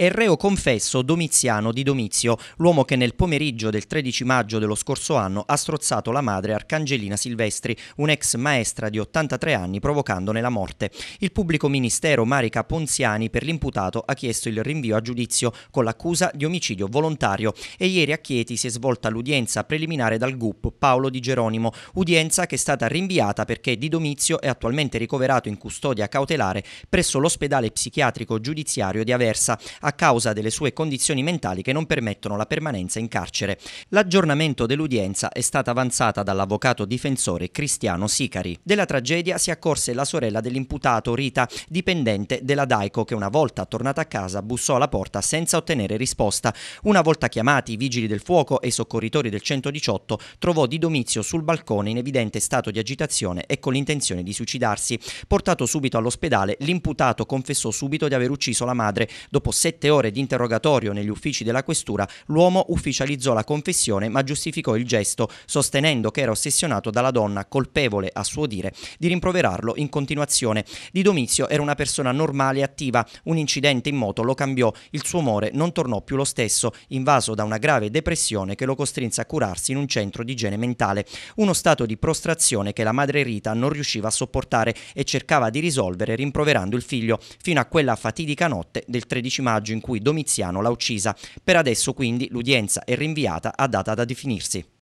è il reo confesso Domiziano di Domizio, l'uomo che nel pomeriggio del 13 maggio dello scorso anno ha strozzato la madre Arcangelina Silvestri, un'ex maestra di 83 anni, provocandone la morte. Il pubblico ministero Marica Ponziani per l'imputato ha chiesto il rinvio a giudizio con l'accusa di omicidio volontario e ieri a Chieti si è svolta l'udienza preliminare dal GUP Paolo Di Geronimo, udienza che è stata rinviata perché Di Domizio è attualmente ricoverato in custodia cautelare presso l'ospedale psichiatrico giudiziario di Aversa a a causa delle sue condizioni mentali che non permettono la permanenza in carcere. L'aggiornamento dell'udienza è stata avanzata dall'avvocato difensore Cristiano Sicari. Della tragedia si accorse la sorella dell'imputato Rita, dipendente della Daico, che una volta tornata a casa bussò alla porta senza ottenere risposta. Una volta chiamati i vigili del fuoco e i soccorritori del 118, trovò Di Domizio sul balcone in evidente stato di agitazione e con l'intenzione di suicidarsi. Portato subito all'ospedale, l'imputato confessò subito di aver ucciso la madre dopo sette sette ore di interrogatorio negli uffici della questura, l'uomo ufficializzò la confessione ma giustificò il gesto sostenendo che era ossessionato dalla donna colpevole, a suo dire, di rimproverarlo in continuazione. Di Domizio era una persona normale e attiva, un incidente in moto lo cambiò, il suo umore non tornò più lo stesso, invaso da una grave depressione che lo costrinse a curarsi in un centro di igiene mentale, uno stato di prostrazione che la madre Rita non riusciva a sopportare e cercava di risolvere rimproverando il figlio, fino a quella fatidica notte del 13 maggio maggio in cui Domiziano l'ha uccisa. Per adesso quindi l'udienza è rinviata a data da definirsi.